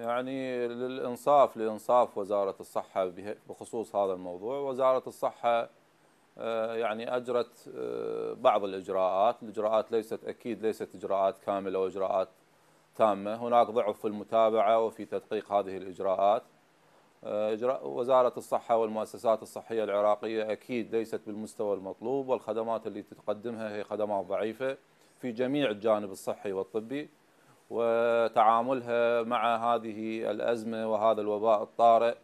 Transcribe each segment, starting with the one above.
يعني للإنصاف لإنصاف وزارة الصحة بخصوص هذا الموضوع وزارة الصحة آه، يعني أجرت آه، بعض الإجراءات الإجراءات ليست أكيد ليست إجراءات كاملة وإجراءات تامة هناك ضعف في المتابعة وفي تدقيق هذه الإجراءات آه، وزارة الصحة والمؤسسات الصحية العراقية أكيد ليست بالمستوى المطلوب والخدمات اللي تقدمها هي خدمات ضعيفة في جميع الجانب الصحي والطبي وتعاملها مع هذه الأزمة وهذا الوباء الطارئ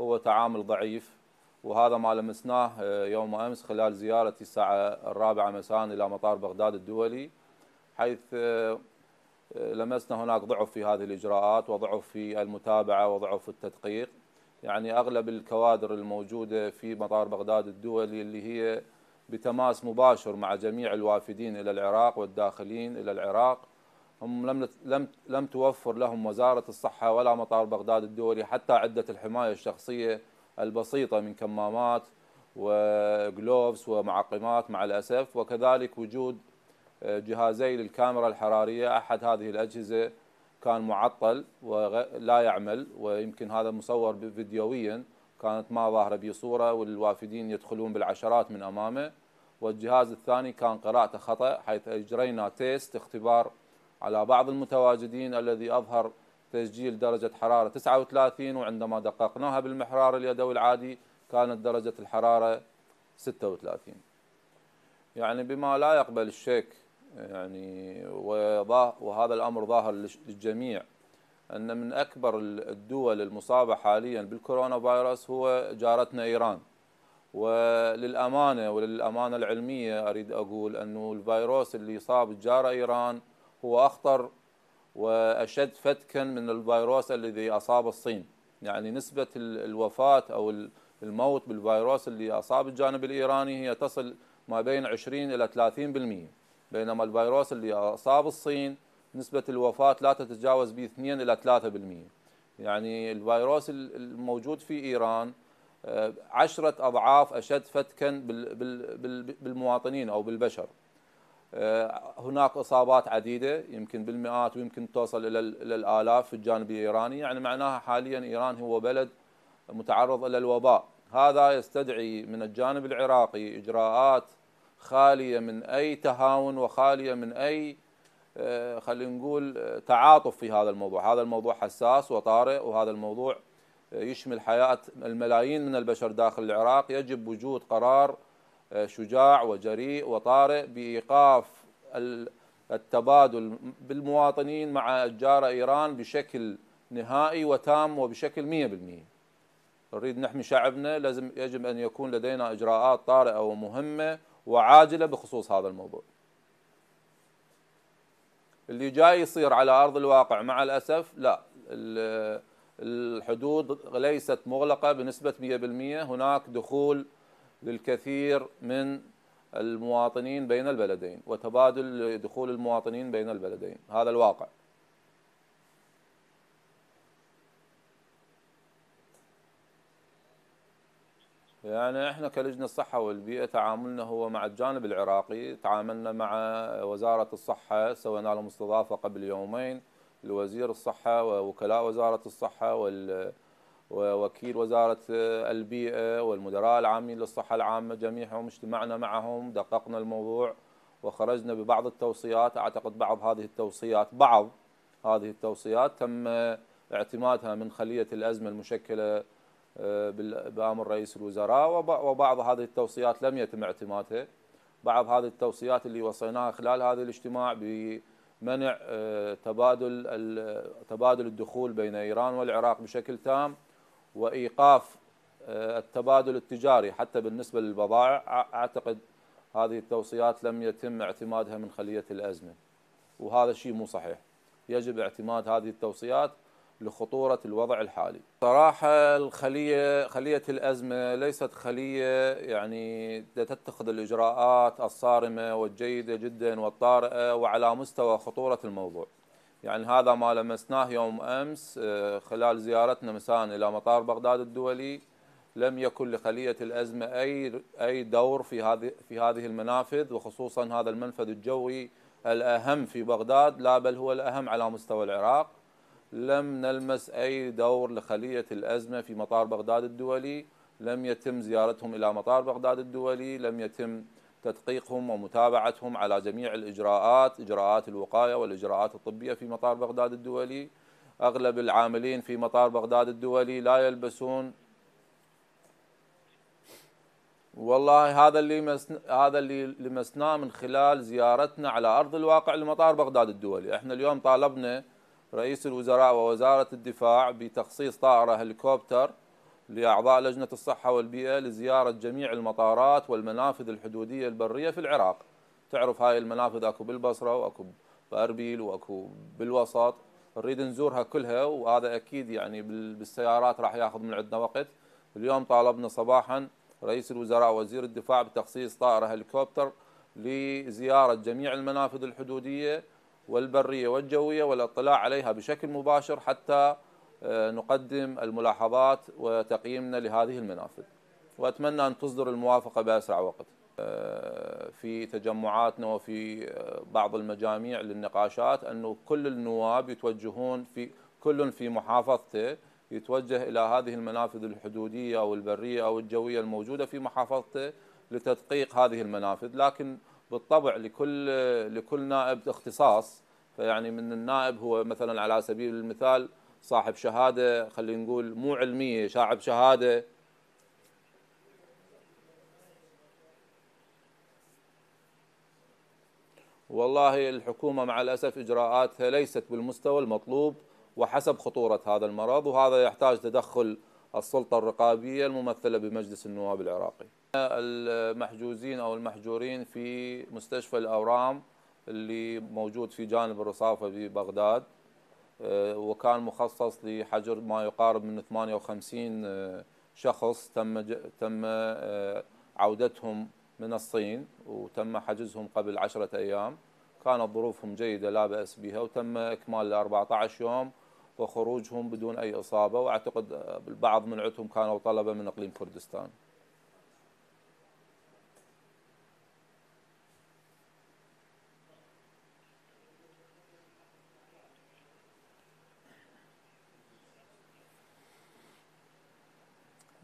هو تعامل ضعيف وهذا ما لمسناه آه، يوم أمس خلال زيارتي الساعة الرابعة مساء إلى مطار بغداد الدولي حيث آه، آه، لمسنا هناك ضعف في هذه الإجراءات وضعف في المتابعة وضعف في التدقيق يعني أغلب الكوادر الموجودة في مطار بغداد الدولي اللي هي بتماس مباشر مع جميع الوافدين إلى العراق والداخلين إلى العراق هم لم لم لم توفر لهم وزاره الصحه ولا مطار بغداد الدولي حتى عده الحمايه الشخصيه البسيطه من كمامات وجلوفز ومعقمات مع الاسف وكذلك وجود آه، جهازي للكاميرا الحراريه احد هذه الاجهزه كان معطل ولا يعمل ويمكن هذا مصور فيديويا كانت ما ظاهره به صوره والوافدين يدخلون بالعشرات من امامه والجهاز الثاني كان قراءته خطا حيث اجرينا تيست اختبار على بعض المتواجدين الذي أظهر تسجيل درجة حرارة 39 وعندما دققناها بالمحرار اليدوي العادي كانت درجة الحرارة 36 يعني بما لا يقبل الشك يعني وهذا الأمر ظاهر للجميع أن من أكبر الدول المصابة حاليا بالكورونا فيروس هو جارتنا إيران وللأمانة وللأمانة العلمية أريد أقول أنه الفيروس اللي صاب جارة إيران هو أخطر وأشد فتكا من الفيروس الذي أصاب الصين يعني نسبة الوفاة أو الموت بالفيروس اللي أصاب الجانب الإيراني هي تصل ما بين 20 إلى 30% بينما الفيروس اللي أصاب الصين نسبة الوفاة لا تتجاوز ب 2 إلى 3% يعني الفيروس الموجود في إيران آه، عشرة أضعاف أشد فتكا بالمواطنين أو بالبشر آه، هناك اصابات عديده يمكن بالمئات ويمكن توصل الى الى الالاف في الجانب الايراني يعني معناها حاليا ايران هو بلد متعرض الى الوباء هذا يستدعي من الجانب العراقي اجراءات خاليه من اي تهاون وخاليه من اي آه، خلينا نقول تعاطف في هذا الموضوع هذا الموضوع حساس وطارئ وهذا الموضوع يشمل حياه الملايين من البشر داخل العراق يجب وجود قرار آه، شجاع وجريء وطارئ بايقاف التبادل بالمواطنين مع جار ايران بشكل نهائي وتام وبشكل 100% نريد نحمي شعبنا لازم يجب ان يكون لدينا اجراءات طارئه ومهمه وعاجله بخصوص هذا الموضوع. اللي جاي يصير على ارض الواقع مع الاسف لا الحدود ليست مغلقه بنسبه 100% هناك دخول للكثير من المواطنين بين البلدين وتبادل دخول المواطنين بين البلدين هذا الواقع يعني احنا كلجنه الصحه والبيئه تعاملنا هو مع الجانب العراقي تعاملنا مع وزاره الصحه سوينا لهم استضافه قبل يومين لوزير الصحه ووكلاء وزاره الصحه وال ووكيل وزارة البيئة والمدراء العامين للصحة العامة جميعهم اجتمعنا معهم دققنا الموضوع وخرجنا ببعض التوصيات أعتقد بعض هذه التوصيات بعض هذه التوصيات تم اعتمادها من خلية الأزمة المشكلة آه، بأمر رئيس الوزراء وبعض هذه التوصيات لم يتم اعتمادها بعض هذه التوصيات اللي وصيناها خلال هذا الاجتماع بمنع آه، تبادل تبادل الدخول بين إيران والعراق بشكل تام وإيقاف آه، التبادل التجاري حتى بالنسبة للبضائع أعتقد هذه التوصيات لم يتم اعتمادها من خلية الأزمة وهذا شيء مو صحيح يجب اعتماد هذه التوصيات لخطورة الوضع الحالي صراحة الخلية خلية الأزمة ليست خلية يعني تتخذ الإجراءات الصارمة والجيدة جدا والطارئة وعلى مستوى خطورة الموضوع يعني هذا ما لمسناه يوم أمس آه، خلال زيارتنا مساء إلى مطار بغداد الدولي لم يكن لخلية الأزمة أي أي دور في هذه في هذه المنافذ وخصوصا هذا المنفذ الجوي الأهم في بغداد لا بل هو الأهم على مستوى العراق لم نلمس أي دور لخلية الأزمة في مطار بغداد الدولي لم يتم زيارتهم إلى مطار بغداد الدولي لم يتم تدقيقهم ومتابعتهم على جميع الإجراءات إجراءات الوقاية والإجراءات الطبية في مطار بغداد الدولي أغلب العاملين في مطار بغداد الدولي لا يلبسون والله هذا اللي مسن... هذا اللي لمسناه من خلال زيارتنا على ارض الواقع لمطار بغداد الدولي، احنا اليوم طالبنا رئيس الوزراء ووزاره الدفاع بتخصيص طائره هليكوبتر لأعضاء لجنة الصحة والبيئة لزيارة جميع المطارات والمنافذ الحدودية البرية في العراق تعرف هاي المنافذ أكو بالبصرة وأكو بأربيل وأكو بالوسط نريد نزورها كلها وهذا أكيد يعني بالسيارات راح ياخذ من عندنا وقت اليوم طالبنا صباحا رئيس الوزراء وزير الدفاع بتخصيص طائرة هليكوبتر لزيارة جميع المنافذ الحدودية والبرية والجوية والاطلاع عليها بشكل مباشر حتى آه، نقدم الملاحظات وتقييمنا لهذه المنافذ وأتمنى أن تصدر الموافقة بأسرع وقت آه، في تجمعاتنا وفي آه، بعض المجاميع للنقاشات أنه كل النواب يتوجهون في كل في محافظته يتوجه إلى هذه المنافذ الحدودية أو البرية أو الجوية الموجودة في محافظته لتدقيق هذه المنافذ لكن بالطبع لكل لكل نائب اختصاص فيعني من النائب هو مثلا على سبيل المثال صاحب شهاده خلينا نقول مو علميه شاعب شهاده والله الحكومه مع الاسف اجراءاتها ليست بالمستوى المطلوب وحسب خطوره هذا المرض وهذا يحتاج تدخل السلطه الرقابيه الممثله بمجلس النواب العراقي. المحجوزين او المحجورين في مستشفى الاورام اللي موجود في جانب الرصافه ببغداد آه، وكان مخصص لحجر ما يقارب من 58 آه، شخص تم تم آه، عودتهم من الصين وتم حجزهم قبل عشرة أيام كانت ظروفهم جيدة لا بأس بها وتم إكمال ال 14 يوم وخروجهم بدون أي إصابة وأعتقد البعض من عدهم كانوا طلبة من إقليم كردستان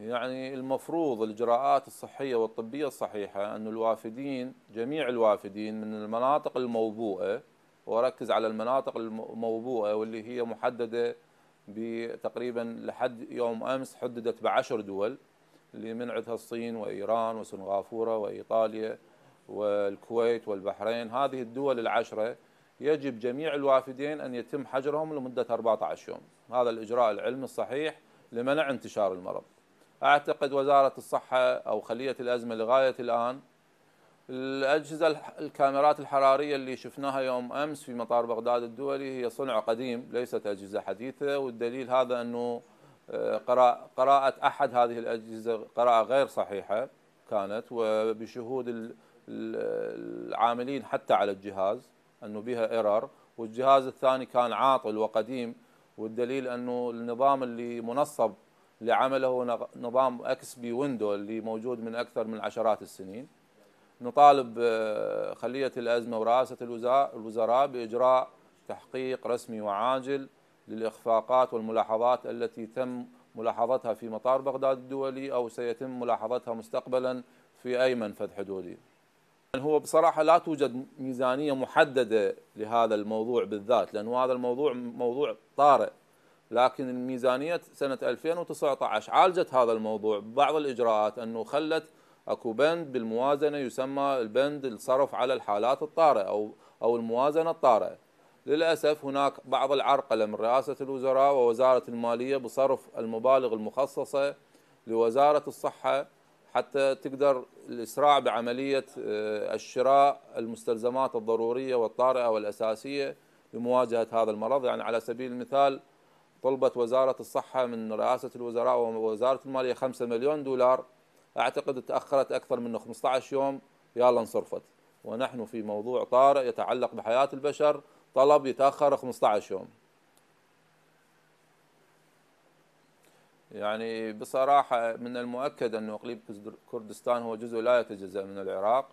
يعني المفروض الإجراءات الصحية والطبية الصحيحة أن الوافدين جميع الوافدين من المناطق الموبوءة وأركز على المناطق الموبوءة واللي هي محددة بتقريبا لحد يوم أمس حددت بعشر دول اللي من عندها الصين وإيران وسنغافورة وإيطاليا والكويت والبحرين هذه الدول العشرة يجب جميع الوافدين أن يتم حجرهم لمدة 14 يوم هذا الإجراء العلمي الصحيح لمنع انتشار المرض اعتقد وزاره الصحه او خليه الازمه لغايه الان الاجهزه الكاميرات الحراريه اللي شفناها يوم امس في مطار بغداد الدولي هي صنع قديم ليست اجهزه حديثه والدليل هذا انه آه، قراءة أحد هذه الأجهزة قراءة غير صحيحة كانت وبشهود العاملين حتى على الجهاز أنه بها إيرور والجهاز الثاني كان عاطل وقديم والدليل أنه النظام اللي منصب اللي عمله نظام اكس بي ويندو اللي موجود من اكثر من عشرات السنين نطالب آه، خليه الازمه ورئاسه الوزراء باجراء تحقيق رسمي وعاجل للاخفاقات والملاحظات التي تم ملاحظتها في مطار بغداد الدولي او سيتم ملاحظتها مستقبلا في اي منفذ حدودي. هو بصراحه لا توجد ميزانيه محدده لهذا الموضوع بالذات لانه هذا الموضوع موضوع طارئ لكن الميزانية سنة 2019 عالجت هذا الموضوع ببعض الإجراءات أنه خلت اكو بند بالموازنه يسمى البند الصرف على الحالات الطارئه او او الموازنه الطارئه. للاسف هناك بعض العرقله من رئاسه الوزراء ووزاره الماليه بصرف المبالغ المخصصه لوزاره الصحه حتى تقدر الاسراع بعمليه آه، الشراء المستلزمات الضروريه والطارئه والاساسيه لمواجهه هذا المرض، يعني على سبيل المثال طلبت وزارة الصحة من رئاسة الوزراء ووزارة المالية 5 مليون دولار أعتقد تأخرت أكثر من 15 يوم يلا انصرفت ونحن في موضوع طارئ يتعلق بحياة البشر طلب يتأخر 15 يوم يعني بصراحة من المؤكد أن إقليم كردستان هو جزء لا يتجزأ من العراق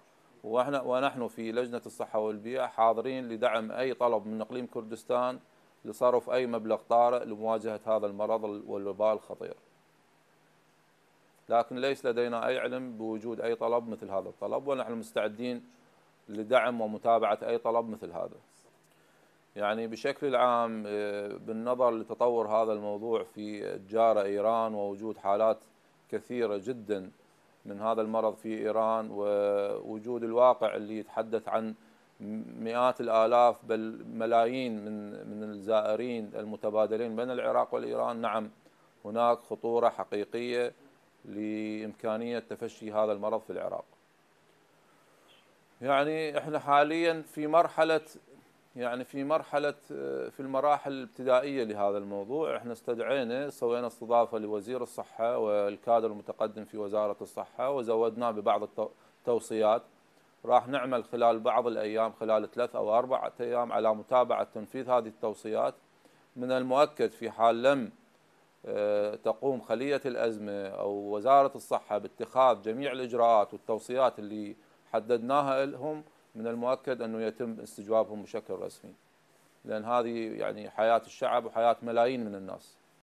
ونحن في لجنة الصحة والبيئة حاضرين لدعم أي طلب من إقليم كردستان لصرف أي مبلغ طارئ لمواجهة هذا المرض والوباء الخطير لكن ليس لدينا أي علم بوجود أي طلب مثل هذا الطلب ونحن مستعدين لدعم ومتابعة أي طلب مثل هذا يعني بشكل عام آه، بالنظر لتطور هذا الموضوع في جارة إيران ووجود حالات كثيرة جدا من هذا المرض في إيران ووجود الواقع اللي يتحدث عن مئات الآلاف بل ملايين من من الزائرين المتبادلين بين العراق والإيران نعم هناك خطورة حقيقية لإمكانية تفشي هذا المرض في العراق يعني احنا حاليا في مرحلة يعني في مرحلة في المراحل الابتدائية لهذا الموضوع احنا استدعينا سوينا استضافة لوزير الصحة والكادر المتقدم في وزارة الصحة وزودناه ببعض التوصيات راح نعمل خلال بعض الأيام خلال ثلاث أو أربعة أيام على متابعة تنفيذ هذه التوصيات من المؤكد في حال لم آه، تقوم خلية الأزمة أو وزارة الصحة باتخاذ جميع الإجراءات والتوصيات اللي حددناها لهم من المؤكد أنه يتم استجوابهم بشكل رسمي لأن هذه يعني حياة الشعب وحياة ملايين من الناس